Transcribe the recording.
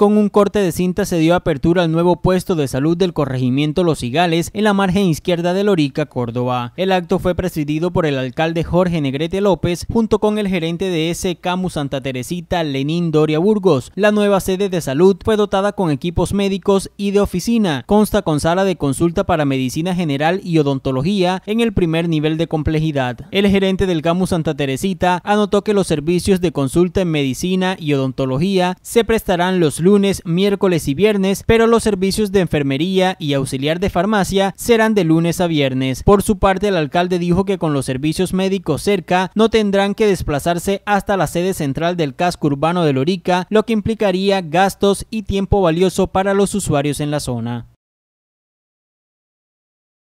Con un corte de cinta se dio apertura al nuevo puesto de salud del corregimiento Los IGales en la margen izquierda de Lorica, Córdoba. El acto fue presidido por el alcalde Jorge Negrete López junto con el gerente de ese Camus Santa Teresita, Lenín Doria Burgos. La nueva sede de salud fue dotada con equipos médicos y de oficina. Consta con sala de consulta para medicina general y odontología en el primer nivel de complejidad. El gerente del Camus Santa Teresita anotó que los servicios de consulta en medicina y odontología se prestarán los lunes, miércoles y viernes, pero los servicios de enfermería y auxiliar de farmacia serán de lunes a viernes. Por su parte, el alcalde dijo que con los servicios médicos cerca no tendrán que desplazarse hasta la sede central del casco urbano de Lorica, lo que implicaría gastos y tiempo valioso para los usuarios en la zona.